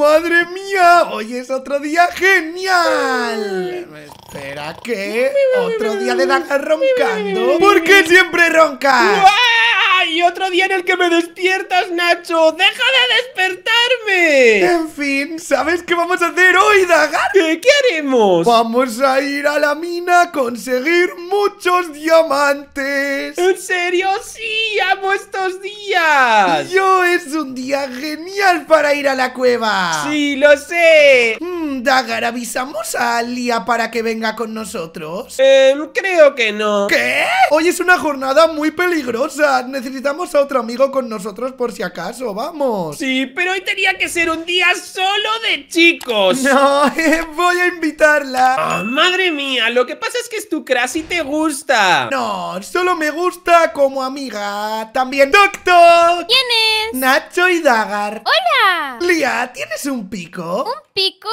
¡Madre mía! Hoy es otro día genial. Espera que otro día de dan roncando. ¿Por qué siempre roncas? y otro día en el que me despiertas, Nacho. ¡Deja de despertarme! En fin, ¿sabes qué vamos a hacer hoy, Dagar? ¿Qué, haremos? Vamos a ir a la mina a conseguir muchos diamantes. ¿En serio? Sí, amo estos días. Yo es un día genial para ir a la cueva. Sí, lo sé. Mm, Dagar, ¿avisamos a Alia para que venga con nosotros? Eh, creo que no. ¿Qué? Hoy es una jornada muy peligrosa. Necesitamos necesitamos a otro amigo con nosotros por si acaso, vamos. Sí, pero hoy tenía que ser un día solo de chicos. No, eh, voy a invitarla. Ah, madre mía, lo que pasa es que es tu y te gusta. No, solo me gusta como amiga. También Doctor. ¿Quién es? Nacho y Dagar. Hola. Lía, ¿tienes un pico? ¿Un pico?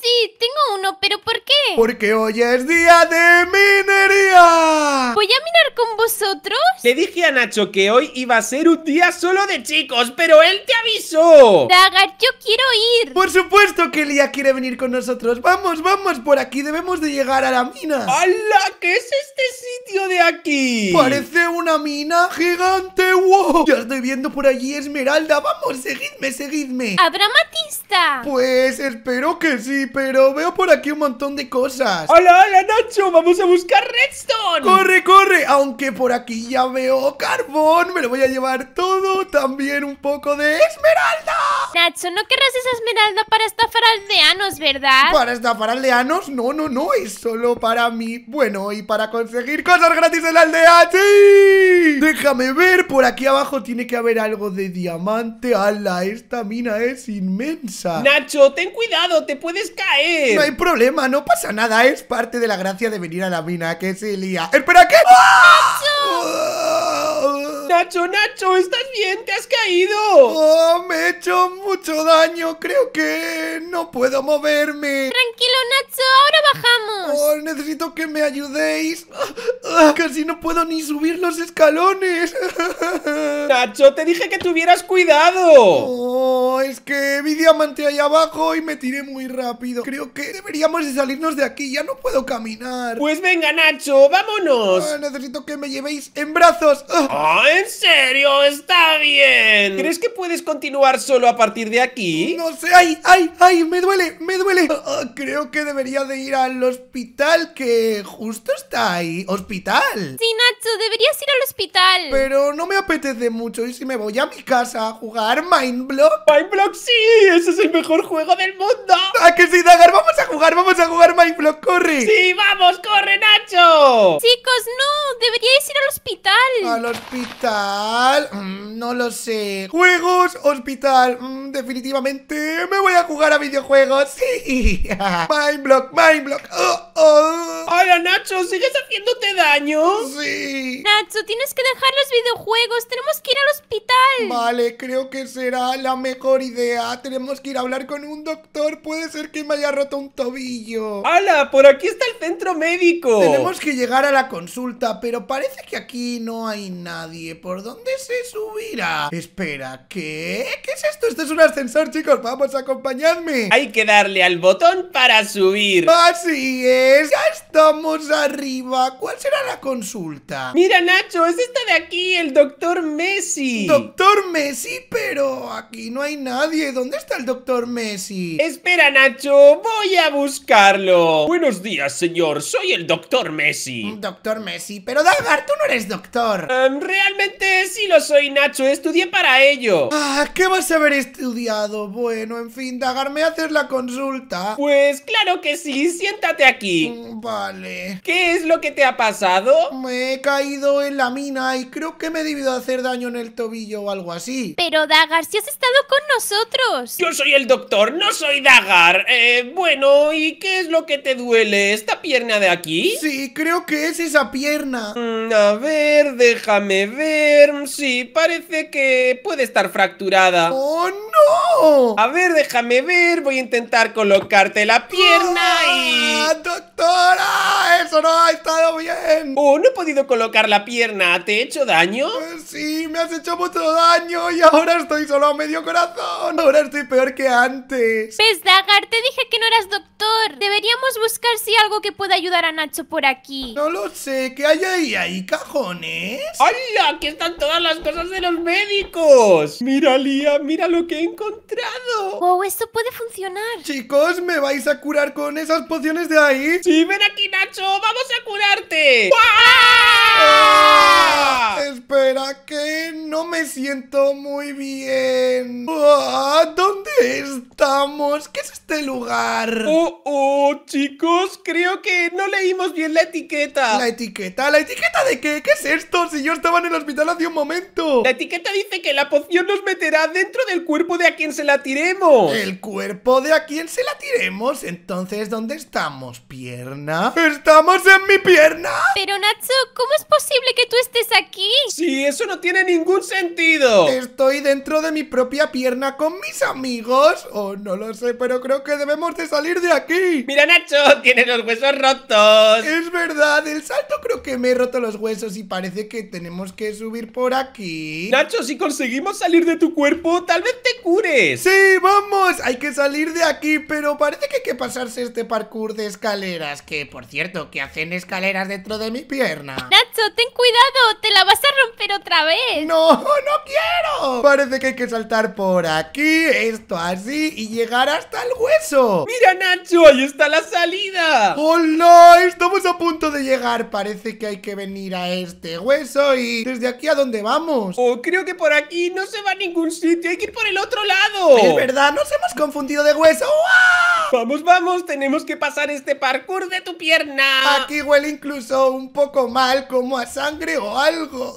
Sí, tengo uno, pero ¿por qué? Porque hoy es día de minería. Voy a minar con vosotros. Le dije a Nacho que hoy iba a ser un día solo de chicos, pero él te avisó. Dagar, yo quiero ir. Por supuesto que Lía quiere venir con nosotros. Vamos, vamos, por aquí debemos de llegar a la mina. ¡Hala! ¿Qué es este sitio de aquí? Parece una mina gigante. ¡Wow! Ya estoy viendo por allí Esmeralda. Vamos, seguidme, seguidme. ¿Habrá Matista? Pues espero que sí, pero veo por aquí un montón de cosas. ¡Hala, hala, Nacho! ¡Vamos a buscar Redstone! ¡Corre, corre! Aunque por aquí ya veo carbón. Me le voy a llevar todo. También un poco de esmeralda. Nacho, no querrás esa esmeralda para estafar aldeanos, ¿verdad? ¿Para estafar aldeanos? No, no, no. Es solo para mí. Bueno, y para conseguir cosas gratis en la aldea. ¡Sí! Déjame ver. Por aquí abajo tiene que haber algo de diamante. ala Esta mina es inmensa. Nacho, ten cuidado. Te puedes caer. No hay problema. No pasa nada. Es parte de la gracia de venir a la mina que se lía. ¡Espera, qué! ¡Ah! Nacho, Nacho, ¿estás bien? ¿Te has caído? Oh, me he hecho mucho daño. Creo que no puedo moverme. Tranquilo, Nacho, ahora bajamos. Oh, necesito que me ayudéis. Ah, casi no puedo ni subir los escalones. Nacho, te dije que tuvieras cuidado. Oh, es que vi diamante ahí abajo y me tiré muy rápido. Creo que deberíamos de salirnos de aquí. Ya no puedo caminar. Pues venga, Nacho, vámonos. Ah, necesito que me llevéis en brazos. ¿Ah, ah ¿En serio? Está bien. ¿Crees que puedes continuar solo a partir de aquí? No sé, ay, ay, ay, me duele, me duele. Ah, ah, creo que debería de ir al hospital que justo está ahí. Hospital. Sí, Nacho, deberías ir al hospital. Pero no me apetece mucho y si me voy a mi casa a jugar Mindblock. Mindblock, sí, ese es el mejor juego del mundo. ¿A ah, que sí, Dagar? Vamos a jugar, vamos a jugar Mindblock, corre. Sí, vamos, corre, Nacho. Chicos, no, deberíais ir al hospital. Al hospital. Mm, no lo sé. Juegos, hospital. Mm, definitivamente me voy a jugar a videojuegos. Sí. Mindblock, Mindblock. Oh, oh. Hola Nacho, ¿sigues haciéndote daño? Sí. Nacho, tienes que dejar los videojuegos. Tenemos que ir al hospital. Vale, creo que será la mejor idea. Tenemos que ir a hablar con un doctor. Puede ser que me haya roto un tobillo. ¡Hala! Por aquí está el centro médico. Tenemos que llegar a la consulta, pero parece que aquí no hay nadie. ¿Por dónde se subirá? Espera, ¿qué? ¿Qué es esto? Esto es un ascensor, chicos. Vamos, a acompañarme. Hay que darle al botón para subir. Así es. Ya estamos arriba. ¿Cuál será la consulta? Mira, Nacho, es esta de aquí, el doctor Messi. ¿Doctor Messi? Pero aquí no hay nadie. ¿Dónde está el doctor Messi? Espera, Nacho. Voy a buscarlo. Buenos días, señor. Soy el doctor Messi. Doctor Messi. Pero, Dagar, tú no eres doctor. Em, realmente si sí lo soy, Nacho. Estudié para ello. Ah, ¿qué vas a haber estudiado? Bueno, en fin, Dagar, ¿me haces la consulta. Pues claro que sí, siéntate aquí. Mm, vale. ¿Qué es lo que te ha pasado? Me he caído en la mina y creo que me he debido hacer daño en el tobillo o algo así. Pero Dagar, si has estado con nosotros. Yo soy el doctor, no soy Dagar. Eh, bueno, ¿y qué es lo que te duele? ¿Esta pierna de aquí? Sí, creo que es esa pierna. Mm, a ver, déjame ver sí, parece que puede estar fracturada. ¡Oh, no! A ver, déjame ver, voy a intentar colocarte la pierna y... Ah, ¡Doctora! no ha estado bien. Oh, no he podido colocar la pierna. ¿Te he hecho daño? Eh, sí, me has hecho mucho daño y ahora estoy solo a medio corazón. Ahora estoy peor que antes. Pesdagar, Te dije que no eras doctor. Deberíamos buscar si algo que pueda ayudar a Nacho por aquí. No lo sé. ¿Qué hay ahí? ¿Hay cajones? ¡Hala! Aquí están todas las cosas de los médicos. Mira, Lía, mira lo que he encontrado. Oh, esto puede funcionar. Chicos, ¿me vais a curar con esas pociones de ahí? Sí, ven aquí, Nacho vamos a curarte. Espera que no me siento muy bien. ¿Dónde estamos? ¿Qué es este lugar? Oh, oh, chicos, creo que no leímos bien la etiqueta. ¿La etiqueta? ¿La etiqueta de qué? ¿Qué es esto? Si yo estaba en el hospital hace un momento. La etiqueta dice que la poción nos meterá dentro del cuerpo de a quien se la tiremos. ¿El cuerpo de a quien se la tiremos? Entonces, ¿dónde estamos, pierna? ¡Estamos en mi pierna! Pero Nacho, ¿cómo es posible que tú estés aquí? Sí, eso no tiene ningún sentido. Estoy dentro de mi propia pierna con mis amigos. Oh, no lo sé, pero creo que debemos de salir de aquí. Mira, Nacho, tienes los huesos rotos. Es verdad, el salto creo que me he roto los huesos y parece que tenemos que subir por aquí. Nacho, si conseguimos salir de tu cuerpo, tal vez te cures. Sí, vamos, hay que salir de aquí, pero parece que hay que pasarse este parkour de escaleras, que por cierto, que hacen escaleras dentro de mi pierna. Nacho, ten cuidado, te la vas a romper otra vez. No, no quiero. Parece que hay que saltar por aquí, esto así y llegar hasta el hueso. Mira, Nacho, ahí está la salida. no, estamos a punto de llegar. Parece que hay que venir a este hueso y desde aquí a dónde vamos. Oh, creo que por aquí no se va a ningún sitio, hay que ir por el otro lado. Es verdad, nos hemos confundido de hueso. Vamos, vamos, tenemos que pasar este parkour de tu pierna aquí huele incluso un poco mal, como a sangre o algo.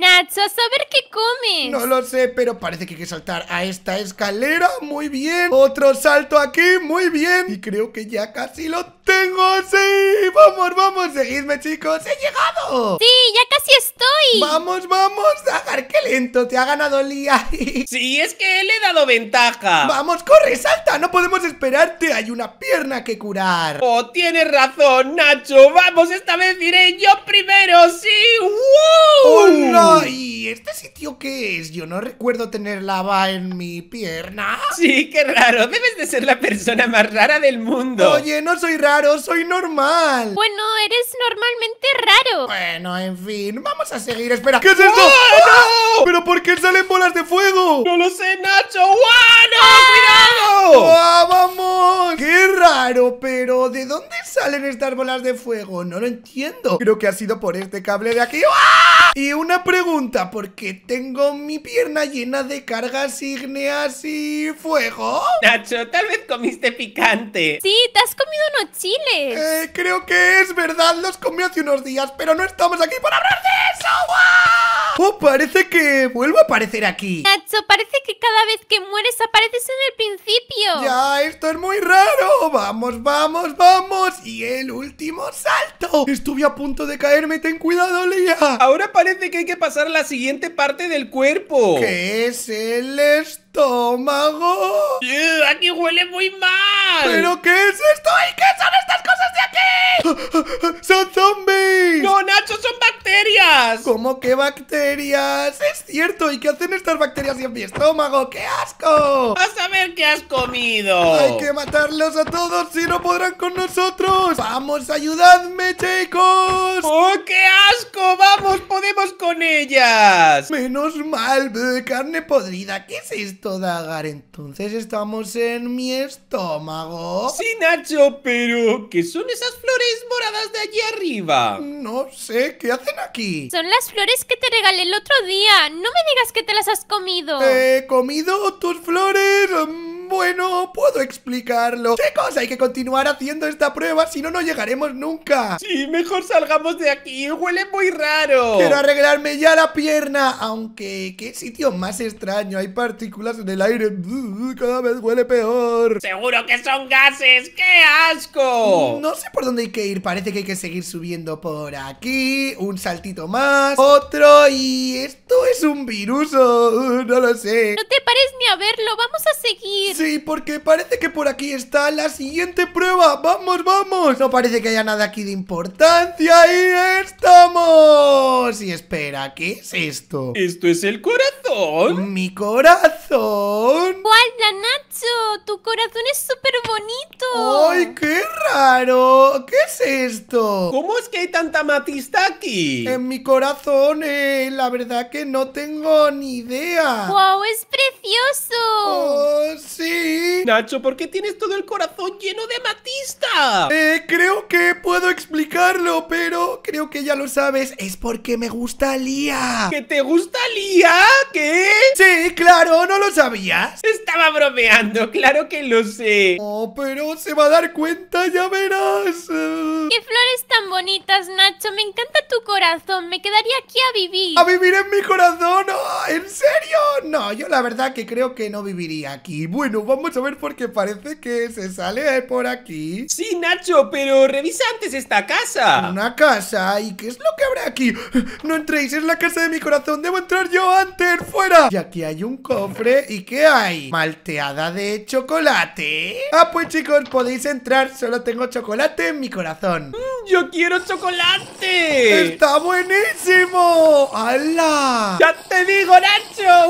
Nacho, a saber qué comes. No lo sé, pero parece que hay que saltar a esta escalera. Muy bien. Otro salto aquí. Muy bien. Y creo que ya casi lo tengo. Sí. Vamos, vamos. Seguidme, chicos. He llegado. Sí, ya casi estoy. Vamos, vamos. Zagar, qué lento. Te ha ganado Lía. sí, es que le he dado ventaja. Vamos, corre, salta. No podemos esperarte. Hay una pierna que curar. Oh, tienes razón. Nacho! ¡Vamos! ¡Esta vez diré yo primero! ¡Sí! ¡Woo! ¿Y este sitio qué es? Yo no recuerdo tener lava en mi pierna. Sí, qué raro. Debes de ser la persona más rara del mundo. Oye, no soy raro, soy normal. Bueno, eres normalmente raro. Bueno, en fin, vamos a seguir. Espera. ¿Qué es esto? ¡Oh, no! ¿Pero por qué salen bolas de fuego? No lo sé, Nacho. ¡Wow! ¡No! Ah. ¡Cuidado! Ah, ¡Vamos! ¡Qué raro! Pero, ¿de dónde salen estas bolas? de fuego. No lo entiendo. Creo que ha sido por este cable de aquí. Y una pregunta, ¿por qué tengo mi pierna llena de cargas ígneas y fuego? Nacho, tal vez comiste picante. Sí, te has comido unos chiles. Eh, creo que es verdad, los comí hace unos días, pero no estamos aquí para hablar de eso. ¡Wow! Oh, parece que vuelvo a aparecer aquí. Nacho, parece que cada vez que mueres apareces en el principio. Ya, esto es muy raro. Vamos, vamos, vamos. Y el último salto. Estuve a punto de caerme, ten cuidado, Lía. Ahora parece parece que hay que pasar a la siguiente parte del cuerpo. ¿Qué es el estómago. aquí huele muy mal. ¿Pero qué es esto? ¿Y qué son estas cosas de aquí? ¡Son zombies! No, Nacho, son bacterias. ¿Cómo que bacterias? Es cierto. ¿Y qué hacen estas bacterias en mi estómago? ¡Qué asco! Vas a ver qué has comido. Hay que matarlos a todos si no podrán con nosotros. Vamos, ayudadme, chicos. ¡Oh, qué asco! Vamos, podemos ¡Vamos con ellas! Menos mal, de carne podrida. ¿Qué es esto, Dagar? Entonces estamos en mi estómago. Sí, Nacho, pero ¿qué son esas flores moradas de allí arriba? No sé, ¿qué hacen aquí? Son las flores que te regalé el otro día. No me digas que te las has comido. ¿He comido tus flores? Mm, bueno, puedo explicarlo. Chicos, hay que continuar haciendo esta prueba, si no, no llegaremos nunca. Sí, mejor salgamos de aquí, huele muy raro. Quiero arreglarme ya la pierna, aunque qué sitio más extraño, hay partículas en el aire, cada vez huele peor. Seguro que son gases, qué asco. No sé por dónde hay que ir, parece que hay que seguir subiendo por aquí, un saltito más, otro y esto es un virus, no lo sé. No te pares ni a verlo, vamos a seguir. Sí, porque parece que por aquí está la siguiente prueba ¡Vamos, vamos! No parece que haya nada aquí de importancia ¡Ahí estamos! Y espera, ¿qué es esto? Esto es el corazón ¡Mi corazón! ¡Guarda, Nacho! ¡Tu corazón es súper bonito! ¡Ay, qué raro! ¿Qué es esto? ¿Cómo es que hay tanta matista aquí? En mi corazón, eh, la verdad que no tengo ni idea ¡Wow, es precioso! Oh, sí! Nacho, ¿por qué tienes todo el corazón lleno de matista? Eh, creo que puedo explicarlo, pero que ya lo sabes, es porque me gusta Lía. ¿Que te gusta Lía? ¿Qué? Sí, claro, ¿no lo sabías? Estaba bromeando, claro que lo sé. Oh, pero se va a dar cuenta, ya verás. ¡Qué flores tan bonitas, Nacho! Me encanta tu corazón, me quedaría aquí a vivir. ¿A vivir en mi corazón? Oh, ¿En serio? No, yo la verdad que creo que no viviría aquí. Bueno, vamos a ver porque parece que se sale por aquí. Sí, Nacho, pero revisa antes esta casa. ¿Una casa? ¿Qué es lo que habrá aquí? No entréis, es la casa de mi corazón Debo entrar yo antes, fuera Y aquí hay un cofre, ¿y qué hay? Malteada de chocolate Ah, pues chicos, podéis entrar Solo tengo chocolate en mi corazón mm, Yo quiero chocolate ¡Está buenísimo! ¡Hala! ¡Ya te digo, Nacho!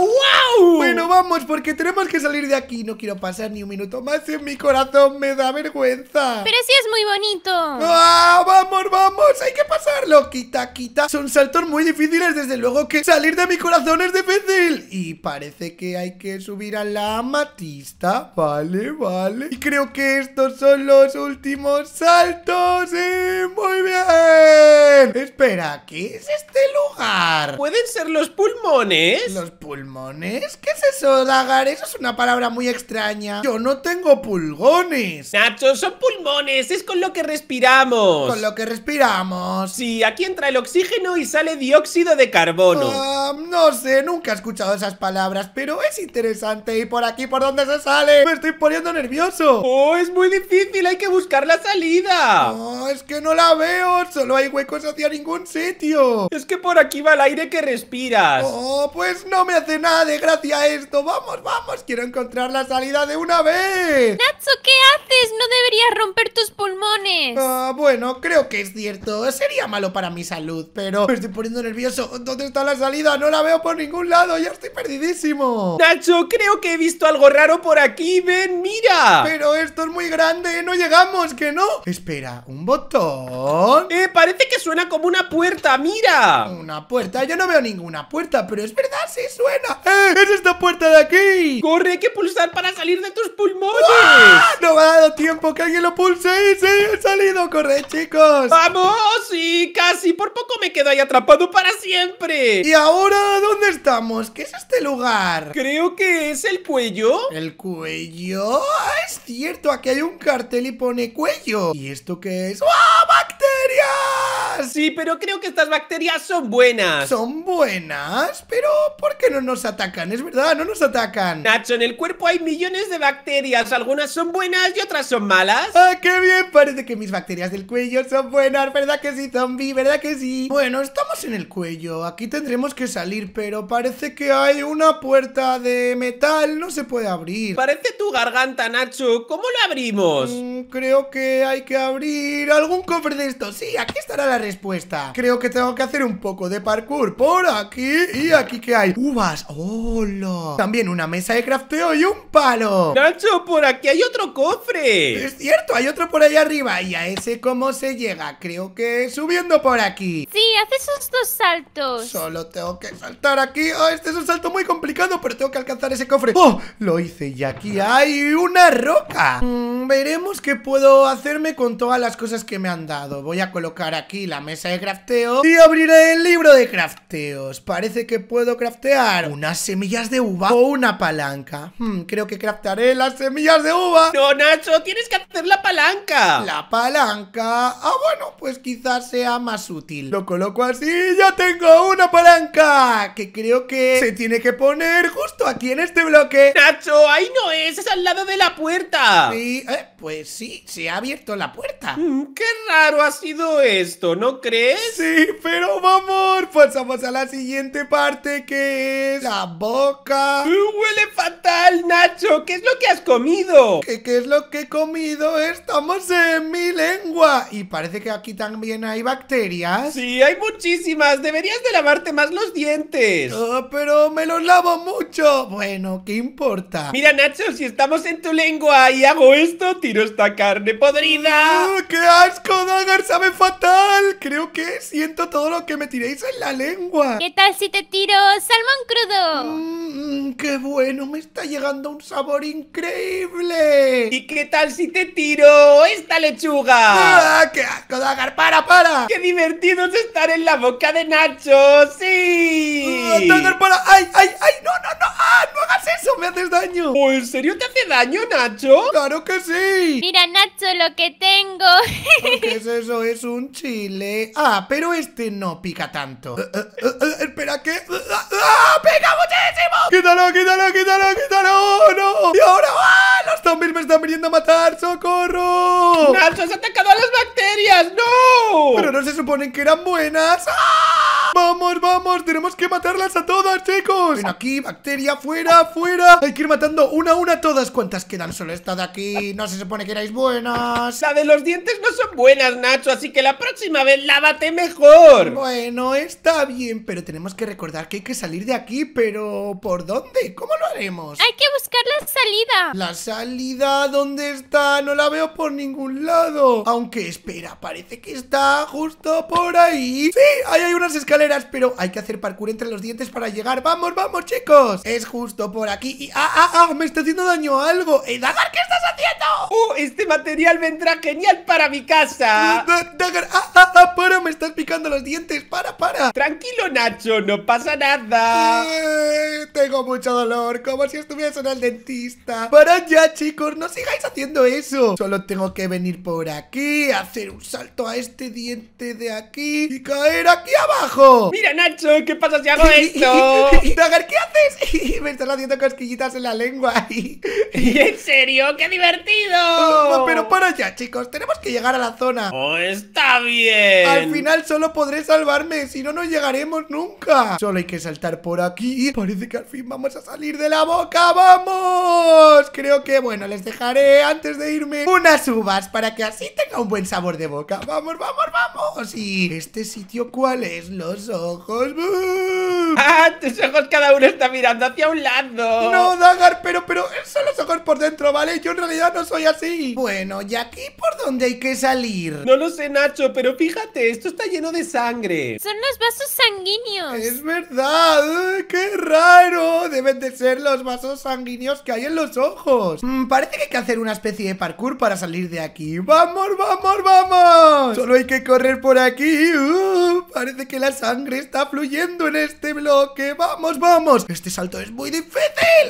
¡Wow! Bueno, vamos, porque tenemos que salir de aquí No quiero pasar ni un minuto más en mi corazón Me da vergüenza Pero sí es muy bonito ¡Ah, vamos, vamos! ¡Hay que pasar! Lo quita, quita. Son saltos muy difíciles, desde luego que salir de mi corazón es difícil. Y parece que hay que subir a la matista Vale, vale. Y creo que estos son los últimos saltos. ¡Sí! ¡Muy bien! Espera, ¿qué es este lugar? ¿Pueden ser los pulmones? ¿Los pulmones? ¿Qué es eso, Dagar? Eso es una palabra muy extraña. Yo no tengo pulgones. Nacho, son pulmones. Es con lo que respiramos. Con lo que respiramos. Sí, aquí entra el oxígeno y sale dióxido de carbono. no sé, nunca he escuchado esas palabras, pero es interesante. ¿Y por aquí por dónde se sale? Me estoy poniendo nervioso. Oh, es muy difícil, hay que buscar la salida. Oh, es que no la veo, solo hay huecos hacia ningún sitio. Es que por aquí va el aire que respiras. Oh, pues no me hace nada de gracia esto. Vamos, vamos, quiero encontrar la salida de una vez. Nacho, ¿qué haces? No deberías romper tus pulmones. Ah, bueno, creo que es cierto. Sería malo para mi salud, pero me estoy poniendo nervioso. ¿Dónde está la salida? No la veo por ningún lado, ya estoy perdidísimo. Nacho, creo que he visto algo raro por aquí. Ven, mira. Pero esto es muy grande, no llegamos, que no. Espera, un botón. Eh, parece que suena como una puerta, mira. Una puerta, yo no veo ninguna puerta, pero es verdad, sí suena. ¡Eh! ¡Es esta puerta de aquí! ¡Corre, hay que pulsar para salir de tus pulmones! ¡Ah! No me ha dado tiempo que alguien lo pulse. ¡Sí, sí! he salido! ¡Corre, chicos! ¡Vamos! ¡Sí! casi, por poco me quedo ahí atrapado para siempre ¿Y ahora dónde estamos? ¿Qué es este lugar? Creo que es el cuello ¿El cuello? Ah, es cierto, aquí hay un cartel y pone cuello ¿Y esto qué es? ¡Wow, Sí, pero creo que estas bacterias son buenas. ¿Son buenas? Pero ¿por qué no nos atacan? Es verdad, no nos atacan. Nacho, en el cuerpo hay millones de bacterias. Algunas son buenas y otras son malas. ¡Ah, qué bien! Parece que mis bacterias del cuello son buenas. ¿Verdad que sí, zombie? ¿Verdad que sí? Bueno, estamos en el cuello. Aquí tendremos que salir, pero parece que hay una puerta de metal. No se puede abrir. Parece tu garganta, Nacho. ¿Cómo lo abrimos? Mm, creo que hay que abrir algún cofre de estos sí, aquí estará la respuesta Creo que tengo que hacer un poco de parkour por aquí Y aquí que hay uvas, hola También una mesa de crafteo y un palo Nacho, por aquí hay otro cofre Es cierto, hay otro por ahí arriba Y a ese cómo se llega, creo que subiendo por aquí Sí, hace esos dos saltos Solo tengo que saltar aquí ah, Este es un salto muy complicado, pero tengo que alcanzar ese cofre ¡Oh! Lo hice y aquí hay una roca mm, Mm, veremos qué puedo hacerme con todas las cosas que me han dado. Voy a colocar aquí la mesa de crafteo y abriré el libro de crafteos. Parece que puedo craftear unas semillas de uva o una palanca. Hmm, creo que craftaré las semillas de uva. No, Nacho, tienes que hacer la palanca. La palanca. Ah, bueno, pues quizás sea más útil. Lo coloco así ya tengo una palanca que creo que se tiene que poner justo aquí en este bloque. Nacho, ahí no es, es al lado de la puerta. Sí, eh, pues sí, se ha abierto la puerta. Mm, qué raro ha sido esto, ¿no crees? Sí, pero vamos, pasamos a la siguiente parte que es la boca. huele fatal, Nacho. ¿Qué es lo que has comido? ¿Qué, es lo que he comido? Estamos en mi lengua. Y parece que aquí también hay bacterias. Sí, hay muchísimas. Deberías de lavarte más los dientes. Oh, pero me los lavo mucho. Bueno, ¿qué importa? Mira, Nacho, si estamos en tu lengua y hago esto tiro esta carne podrida. ¡Oh, ¡Qué asco, Dagger! ¡Sabe fatal! Creo que siento todo lo que me tiréis en la lengua. ¿Qué tal si te tiro salmón crudo? Mm, ¡Mmm, qué bueno! Me está llegando un sabor increíble. ¿Y qué tal si te tiro esta lechuga? ¡Ah, qué asco, Dagar! ¡Para, para! ¡Qué divertido es estar en la boca de Nacho! ¡Sí! ¡Ah, Dagar, para! ¡Ay, ay, ay! ¡No, no, no! ¡Ah, no hagas eso! ¡Me haces daño! ¿O en serio te hace daño, Nacho? ¡Claro que sí! Mira, Nacho, lo que tengo. ¿Qué es eso? Es un chile. Ah, pero este no pica tanto. Eh, eh, eh, espera, ¿qué? ¡Ah, ah pica muchísimo! quítalo, quítalo, quítalo, ¡Oh, no! ¡Y ahora! ¡Ah! ¡Los zombies me están viniendo a matar! ¡Socorro! Nos has atacado a las bacterias! ¡No! Pero no se suponen que eran buenas. ¡Ah! ¡Vamos! vamos, Tenemos que matarlas a todas, chicos Ven aquí, bacteria, fuera, fuera Hay que ir matando una a una todas cuantas quedan? Solo esta de aquí No se supone que erais buenas La de los dientes no son buenas, Nacho Así que la próxima vez lávate mejor Bueno, está bien Pero tenemos que recordar que hay que salir de aquí Pero, ¿por dónde? ¿Cómo lo haremos? Hay que buscar la salida ¿La salida dónde está? No la veo por ningún lado Aunque, espera, parece que está justo por ahí Sí, ahí hay unas escaleras pero hay que hacer parkour entre los dientes para llegar. ¡Vamos, vamos, chicos! Es justo por aquí y... ¡Ah, ah, ah! ¡Me está haciendo daño algo! ¡Eh, Dagar, qué estás haciendo! ¡Uh, este material vendrá genial para mi casa! Eh, Dagar, ¡ah, ah, ah! ¡Para! ¡Me estás picando los dientes! ¡Para, para! Tranquilo, Nacho, no pasa nada. Eh, tengo mucho dolor, como si estuviera en el dentista. ¡Para ya, chicos! ¡No sigáis haciendo eso! Solo tengo que venir por aquí, hacer un salto a este diente de aquí y caer aquí abajo. ¡Mira! Nacho, ¿qué pasa si hago esto? Dagar, ¿qué haces? Me están haciendo cosquillitas en la lengua. ¿Y en serio? ¡Qué divertido! pero para ya, chicos, tenemos que llegar a la zona. ¡Oh, está bien! Al final solo podré salvarme, si no, no llegaremos nunca. Solo hay que saltar por aquí. Parece que al fin vamos a salir de la boca. ¡Vamos! Creo que, bueno, les dejaré antes de irme unas uvas para que así tenga un buen sabor de boca. ¡Vamos, vamos, vamos! ¿Y este sitio cuál es? Los ojos ojos. ¡Ah! ¡Tus ojos cada uno está mirando hacia un lado! No, Dagar, pero, pero son los ojos por dentro, ¿vale? Yo en realidad no soy así. Bueno, ¿y aquí por dónde hay que salir? No lo sé, Nacho, pero fíjate, esto está lleno de sangre. Son los vasos sanguíneos. Es verdad, ¡eh, qué raro. Deben de ser los vasos sanguíneos que hay en los ojos. Mm, parece que hay que hacer una especie de parkour para salir de aquí. ¡Vamos, vamos, vamos! Solo hay que correr por aquí. Uh, parece que la sangre está fluyendo en este bloque. ¡Vamos, vamos! Este salto es muy difícil.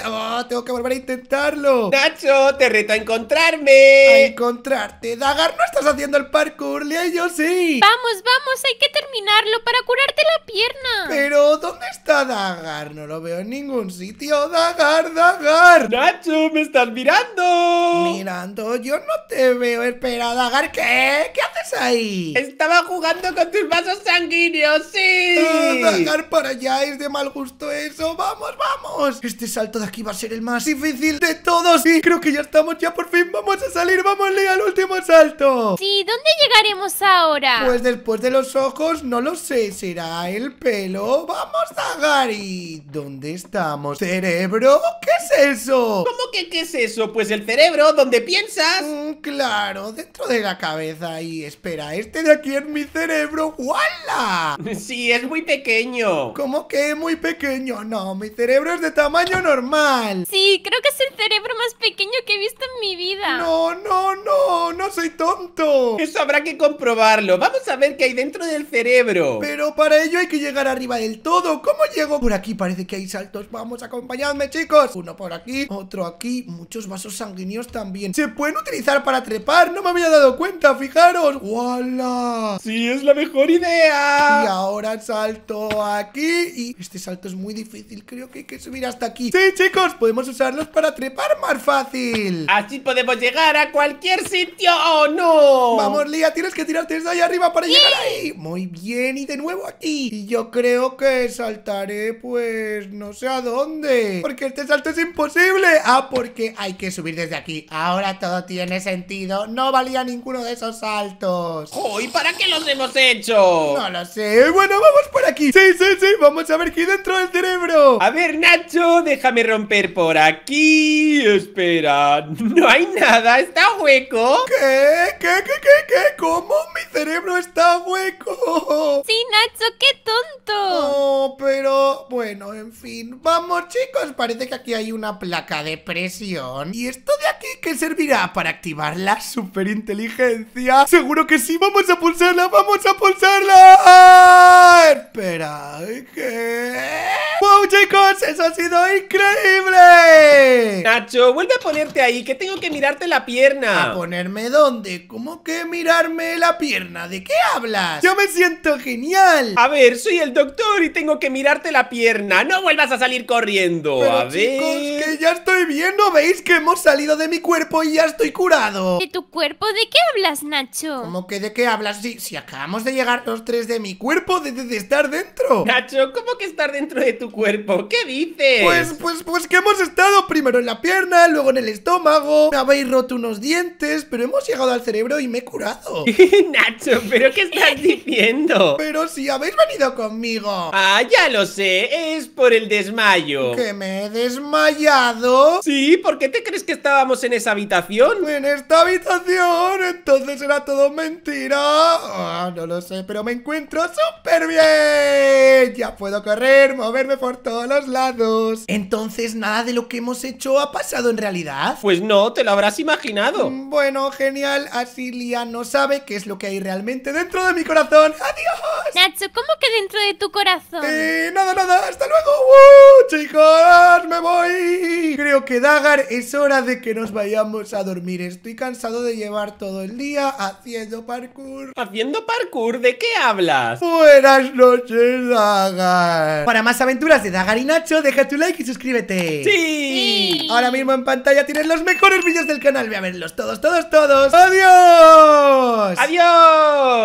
¡Oh, tengo que volver a intentarlo! ¡Nacho, te reto a encontrarme! ¡A encontrarte! ¡Dagar, no estás haciendo el parkour! ¡Lea yo sí! ¡Vamos, vamos! Hay que terminarlo para curarte la pierna. Pero, ¿dónde está Dagar? No lo veo en ningún sitio. ¡Dagar, Dagar! ¡Nacho, me estás mirando! Mirando, yo no te veo. Espera, Dagar, ¿qué? ¿Qué haces ahí? Estaba jugando con tus vasos sanguíneos, sí. ¡Vamos! para allá! ¡Es de mal gusto eso! ¡Vamos, vamos! Este salto de aquí va a ser el más difícil de todos Y creo que ya estamos, ya por fin vamos a salir ¡Vamos, al último salto! Sí, ¿dónde llegaremos ahora? Pues después de los ojos, no lo sé ¿Será el pelo? ¡Vamos, ¿Y ¿Dónde estamos? ¿Cerebro? ¿Qué es eso? ¿Cómo ¿Qué, es eso? Pues el cerebro, donde piensas. Mm, claro, dentro de la cabeza. Y espera, este de aquí es mi cerebro. ¡Wala! Sí, es muy pequeño. ¿Cómo que muy pequeño? No, mi cerebro es de tamaño normal. Sí, creo que es el cerebro más pequeño que he visto en mi vida. No, no, no, no soy tonto. Eso habrá que comprobarlo. Vamos a ver qué hay dentro del cerebro. Pero para ello hay que llegar arriba del todo. ¿Cómo llego? Por aquí parece que hay saltos. Vamos, acompañadme, chicos. Uno por aquí, otro aquí muchos vasos sanguíneos también Se pueden utilizar para trepar, no me había dado cuenta, fijaros ¡Wala! ¡Sí, es la mejor idea! Y ahora salto aquí Y este salto es muy difícil, creo que hay que subir hasta aquí ¡Sí, chicos! Podemos usarlos para trepar más fácil Así podemos llegar a cualquier sitio, ¡oh no! Vamos, Lía, tienes que tirarte desde ahí arriba para llegar ahí Muy bien, y de nuevo aquí Y yo creo que saltaré, pues, no sé a dónde Porque este salto es imposible ah, porque hay que subir desde aquí. Ahora todo tiene sentido. No valía ninguno de esos saltos. ¡Oh! ¿Y para qué los hemos hecho? No lo sé. Bueno, vamos por aquí. Sí, sí, sí. Vamos a ver qué hay dentro del cerebro. A ver, Nacho, déjame romper por aquí. Espera. No hay nada. ¿Está hueco? ¿Qué? ¿Qué? ¿Qué? ¿Qué? ¿Qué? ¿Cómo? Mi cerebro está hueco. Sí, Nacho, qué tonto. Oh, pero... Bueno, en fin. Vamos, chicos. Parece que aquí hay una placa de pre ¿Y esto de aquí qué servirá para activar la superinteligencia? ¡Seguro que sí! ¡Vamos a pulsarla! ¡Vamos a pulsarla! Espera, ¿qué? ¡Wow, chicos! ¡Eso ha sido increíble! Nacho, vuelve a ponerte ahí, que tengo que mirarte la pierna. ¿A ponerme dónde? ¿Cómo que mirarme la pierna? ¿De qué hablas? ¡Yo me siento genial! A ver, soy el doctor y tengo que mirarte la pierna. No vuelvas a salir corriendo. a ver. Chicos, que ya estoy bien no veis que hemos salido de mi cuerpo y ya estoy curado? ¿De tu cuerpo? ¿De qué hablas, Nacho? ¿Cómo que de qué hablas? Si, si acabamos de llegar los tres de mi cuerpo, de, estar dentro. Nacho, ¿cómo que estar dentro de tu cuerpo? ¿Qué dices? Pues, pues, pues que hemos estado primero en la pierna, luego en el estómago, habéis roto unos dientes, pero hemos llegado al cerebro y me he curado. Nacho, ¿pero qué estás diciendo? Pero si habéis venido conmigo. Ah, ya lo sé, es por el desmayo. ¿Que me he desmayado? Sí. ¿por qué te crees que estábamos en esa habitación? En esta habitación, entonces era todo mentira. Ah, no lo sé, pero me encuentro súper bien. Ya puedo correr, moverme por todos los lados. Entonces, nada de lo que hemos hecho ha pasado en realidad. Pues no, te lo habrás imaginado. Mm, bueno, genial. Así Lia no sabe qué es lo que hay realmente dentro de mi corazón. ¡Adiós! Nacho, ¿cómo que dentro de tu corazón? Eh, nada, nada, hasta luego. ¡Uh, chicos, me voy. Creo que Dagar, es hora de que nos vayamos a dormir. Estoy cansado de llevar todo el día haciendo parkour. ¿Haciendo parkour? ¿De qué hablas? Buenas noches, Dagar. Para más aventuras de Dagar y Nacho, deja tu like y suscríbete. ¡Sí! Ahora mismo en pantalla tienes los mejores vídeos del canal. Ve a verlos todos, todos, todos. ¡Adiós! ¡Adiós!